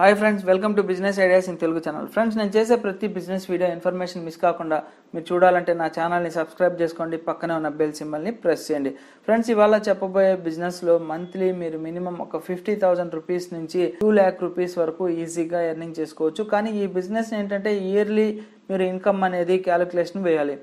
hi friends welcome to business ideas in Telugu channel friends నేను చేసే ప్రతి బిజినెస్ వీడియో ఇన్ఫర్మేషన్ మిస్ కాకుండా మీరు చూడాలంటే నా ఛానల్ని సబ్స్క్రైబ్ చేసుకోండి పక్కనే ఉన్న బెల్ సింబల్ని ప్రెస్ చేయండి ఫ్రెండ్స్ ఇవాళ చెప్పబోయే బిజినెస్లో మంత్లీ మీరు మినిమం ఒక ఫిఫ్టీ థౌజండ్ రూపీస్ నుంచి టూ ల్యాక్ రూపీస్ వరకు ఈజీగా ఎర్నింగ్ చేసుకోవచ్చు కానీ ఈ బిజినెస్ ఏంటంటే ఇయర్లీ మీరు ఇన్కమ్ అనేది క్యాలిక్యులేషన్ వేయాలి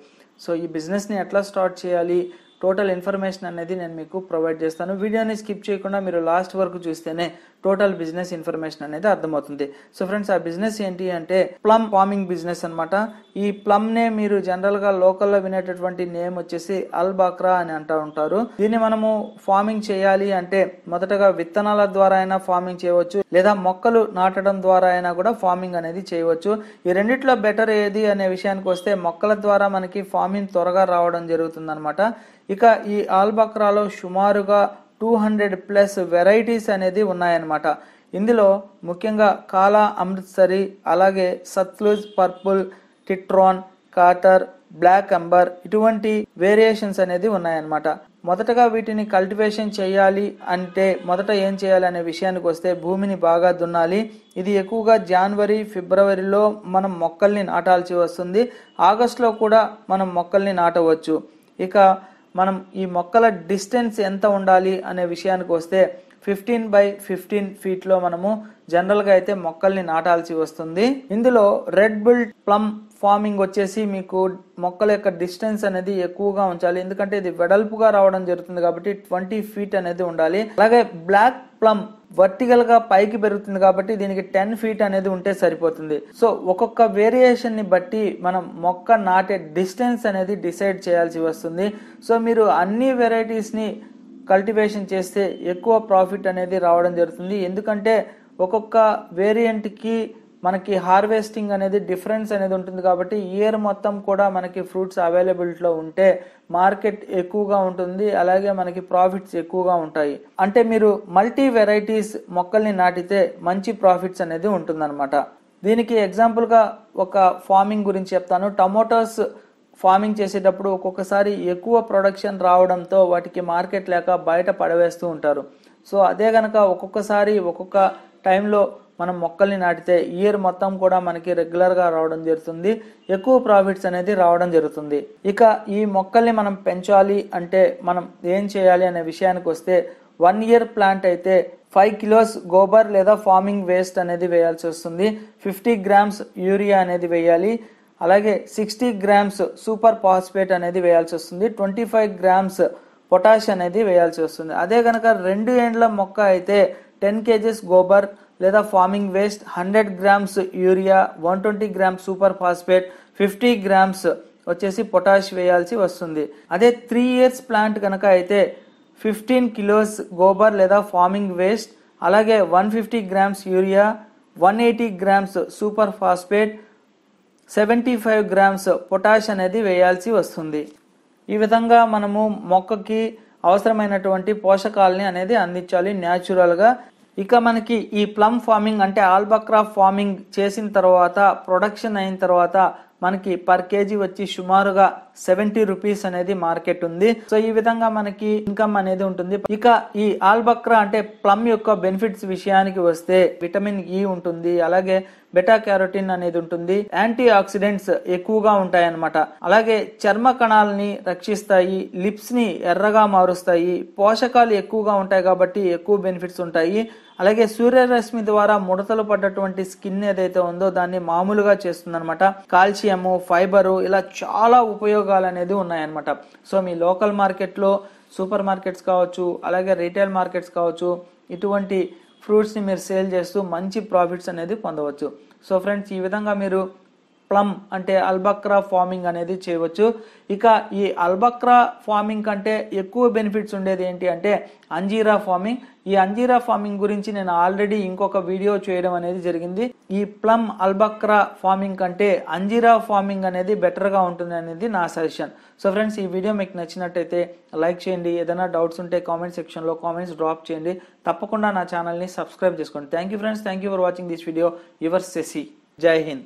సో ఈ బిజినెస్ని ఎట్లా స్టార్ట్ చేయాలి టోటల్ ఇన్ఫర్మేషన్ అనేది నేను మీకు ప్రొవైడ్ చేస్తాను వీడియోని స్కిప్ చేయకుండా మీరు లాస్ట్ వరకు చూస్తేనే టోటల్ బిజినెస్ ఇన్ఫర్మేషన్ అనేది అర్థమవుతుంది సో ఫ్రెండ్స్ ఆ బిజినెస్ ఏంటి అంటే ప్లమ్ ఫార్మింగ్ బిజినెస్ అనమాట ఈ ప్లమ్ నే మీరు జనరల్ గా లోకల్లో వినేటటువంటి నేమ్ వచ్చేసి అల్ బాక్రా అని అంటూ ఉంటారు దీన్ని మనము ఫార్మింగ్ చేయాలి అంటే మొదటగా విత్తనాల ద్వారా అయినా ఫార్మింగ్ చేయవచ్చు లేదా మొక్కలు నాటడం ద్వారా అయినా కూడా ఫార్మింగ్ అనేది చేయవచ్చు ఈ రెండిట్లో బెటర్ ఏది అనే విషయానికి వస్తే మొక్కల ద్వారా మనకి ఫార్మింగ్ త్వరగా రావడం జరుగుతుంది ఇక ఈ ఆల్బక్రాలో సుమారుగా టూ హండ్రెడ్ ప్లస్ వెరైటీస్ అనేది ఉన్నాయన్నమాట ఇందులో ముఖ్యంగా కాలా అమృత్సరి అలాగే సత్లూజ్ పర్పుల్ టిట్రాన్ కాటర్ బ్లాక్ అంబర్ ఇటువంటి వేరియేషన్స్ అనేది ఉన్నాయన్నమాట మొదటగా వీటిని కల్టివేషన్ చేయాలి అంటే మొదట ఏం చేయాలనే విషయానికి వస్తే భూమిని బాగా దున్నాలి ఇది ఎక్కువగా జనవరి ఫిబ్రవరిలో మనం మొక్కల్ని నాటాల్సి వస్తుంది ఆగస్టులో కూడా మనం మొక్కల్ని నాటవచ్చు ఇక మనం ఈ మొక్కల డిస్టెన్స్ ఎంత ఉండాలి అనే విషయానికి వస్తే ఫిఫ్టీన్ బై ఫిఫ్టీన్ ఫీట్లో మనము జనరల్గా అయితే మొక్కల్ని నాటాల్సి వస్తుంది ఇందులో రెడ్ బిల్డ్ ప్లమ్ ఫార్మింగ్ వచ్చేసి మీకు మొక్కల యొక్క డిస్టెన్స్ అనేది ఎక్కువగా ఉంచాలి ఎందుకంటే ఇది వెడల్పుగా రావడం జరుగుతుంది కాబట్టి ట్వంటీ ఫీట్ అనేది ఉండాలి అలాగే బ్లాక్ ప్లమ్ వర్టికల్గా పైకి పెరుగుతుంది కాబట్టి దీనికి టెన్ ఫీట్ అనేది ఉంటే సరిపోతుంది సో ఒక్కొక్క వేరియేషన్ని బట్టి మనం మొక్క నాటే డిస్టెన్స్ అనేది డిసైడ్ చేయాల్సి వస్తుంది సో మీరు అన్ని వెరైటీస్ని కల్టివేషన్ చేస్తే ఎక్కువ ప్రాఫిట్ అనేది రావడం జరుగుతుంది ఎందుకంటే ఒక్కొక్క వేరియంట్కి మనకి హార్వెస్టింగ్ అనేది డిఫరెన్స్ అనేది ఉంటుంది కాబట్టి ఇయర్ మొత్తం కూడా మనకి ఫ్రూట్స్ అవైలబిలిటీలో ఉంటే మార్కెట్ ఎక్కువగా ఉంటుంది అలాగే మనకి ప్రాఫిట్స్ ఎక్కువగా ఉంటాయి అంటే మీరు మల్టీ వెరైటీస్ మొక్కల్ని నాటితే మంచి ప్రాఫిట్స్ అనేది ఉంటుందన్నమాట దీనికి ఎగ్జాంపుల్గా ఒక ఫార్మింగ్ గురించి చెప్తాను టమోటోస్ ఫార్మింగ్ చేసేటప్పుడు ఒక్కొక్కసారి ఎక్కువ ప్రొడక్షన్ రావడంతో వాటికి మార్కెట్ లేక బయట పడవేస్తూ ఉంటారు సో అదే గనక ఒక్కొక్కసారి ఒక్కొక్క టైంలో మనం మొక్కల్ని నాటితే ఇయర్ మొత్తం కూడా మనకి రెగ్యులర్గా రావడం జరుగుతుంది ఎక్కువ ప్రాఫిట్స్ అనేది రావడం జరుగుతుంది ఇక ఈ మొక్కల్ని మనం పెంచాలి అంటే మనం ఏం చేయాలి అనే విషయానికి వస్తే వన్ ఇయర్ ప్లాంట్ అయితే ఫైవ్ కిలోస్ గోబర్ లేదా ఫార్మింగ్ వేస్ట్ అనేది వేయాల్సి వస్తుంది ఫిఫ్టీ గ్రామ్స్ యూరియా అనేది వేయాలి అలాగే సిక్స్టీ గ్రామ్స్ సూపర్ పాస్పేట్ అనేది వేయాల్సి వస్తుంది ట్వంటీ ఫైవ్ గ్రామ్స్ పొటాష్ అనేది వేయాల్సి వస్తుంది అదే కనుక రెండు ఏండ్ల మొక్క అయితే టెన్ కేజీస్ గోబర్ లేదా farming waste hundred grams urea one twenty grams super phosphate fifty grams వచ్చేసి పొటాష్ వేయాల్సి వస్తుంది అదే త్రీ ఇయర్స్ ప్లాంట్ కనుక అయితే ఫిఫ్టీన్ కిలోస్ గోబర్ లేదా ఫార్మింగ్ వేస్ట్ అలాగే one fifty grams urea one eighty grams super phosphate seventy five grams potash అనేది వేయాల్సి వస్తుంది ఈ విధంగా మనము మొక్కకి అవసరమైనటువంటి పోషకాలని అనేది అందించాలి న్యాచురల్గా ఇక మనకి ఈ ప్లమ్ ఫార్మింగ్ అంటే ఆల్బక్రా ఫార్మింగ్ చేసిన తర్వాత ప్రొడక్షన్ అయిన తర్వాత మనకి పర్ కేజీ వచ్చి సుమారుగా సెవెంటీ రూపీస్ అనేది మార్కెట్ ఉంది సో ఈ విధంగా మనకి ఇన్కమ్ అనేది ఉంటుంది ఇక ఈ ఆల్బక్రా అంటే ప్లమ్ యొక్క బెనిఫిట్స్ విషయానికి వస్తే విటమిన్ ఈ e ఉంటుంది అలాగే బెటా క్యారోటిన్ అనేది ఉంటుంది యాంటీ ఆక్సిడెంట్స్ ఎక్కువగా ఉంటాయన్నమాట అలాగే చర్మ కణాలని రక్షిస్తాయి లిప్స్ ని ఎర్రగా మారుస్తాయి పోషకాలు ఎక్కువగా ఉంటాయి కాబట్టి ఎక్కువ బెనిఫిట్స్ ఉంటాయి అలాగే సూర్యరశ్మి ద్వారా ముడతలు పడ్డటువంటి స్కిన్ ఏదైతే ఉందో దాన్ని మామూలుగా చేస్తుందనమాట కాల్షియము ఫైబరు ఇలా చాలా ఉపయోగాలు అనేది ఉన్నాయన్నమాట సో మీ లోకల్ మార్కెట్లో సూపర్ మార్కెట్స్ కావచ్చు అలాగే రీటైల్ మార్కెట్స్ కావచ్చు ఇటువంటి ఫ్రూట్స్ని మీరు సేల్ చేస్తూ మంచి ప్రాఫిట్స్ అనేది పొందవచ్చు సో ఫ్రెండ్స్ ఈ విధంగా మీరు ప్లమ్ అంటే అల్బక్రా ఫార్మింగ్ అనేది చేయవచ్చు ఇక ఈ అల్బక్రా ఫార్మింగ్ కంటే ఎక్కువ బెనిఫిట్స్ ఉండేది ఏంటి అంటే అంజీరా ఫార్మింగ్ ఈ అంజీరా ఫార్మింగ్ గురించి నేను ఆల్రెడీ ఇంకొక వీడియో చేయడం అనేది జరిగింది ఈ ప్లమ్ అల్బక్రా ఫార్మింగ్ కంటే అంజీరా ఫార్మింగ్ అనేది బెటర్గా ఉంటుంది అనేది నా సజెషన్ సో ఫ్రెండ్స్ ఈ వీడియో మీకు నచ్చినట్టయితే లైక్ చేయండి ఏదైనా డౌట్స్ ఉంటే కామెంట్ సెక్షన్లో కామెంట్స్ డ్రాప్ చేయండి తప్పకుండా నా ఛానల్ని సబ్స్క్రైబ్ చేసుకోండి thank you friends thank you for watching this video your సెసి జై హింద్